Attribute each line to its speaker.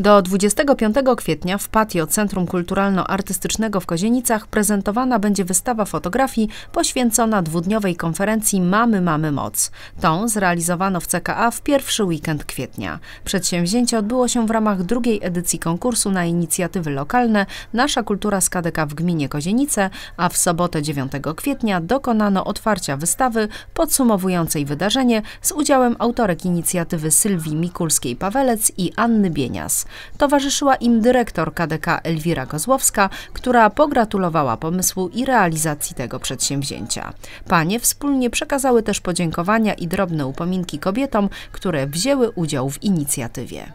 Speaker 1: Do 25 kwietnia w patio Centrum Kulturalno-Artystycznego w Kozienicach prezentowana będzie wystawa fotografii poświęcona dwudniowej konferencji Mamy Mamy Moc. Tą zrealizowano w CKA w pierwszy weekend kwietnia. Przedsięwzięcie odbyło się w ramach drugiej edycji konkursu na inicjatywy lokalne Nasza Kultura Skadeka” w gminie Kozienice, a w sobotę 9 kwietnia dokonano otwarcia wystawy podsumowującej wydarzenie z udziałem autorek inicjatywy Sylwii Mikulskiej-Pawelec i Anny Bienias towarzyszyła im dyrektor KDK Elwira Kozłowska, która pogratulowała pomysłu i realizacji tego przedsięwzięcia. Panie wspólnie przekazały też podziękowania i drobne upominki kobietom, które wzięły udział w inicjatywie.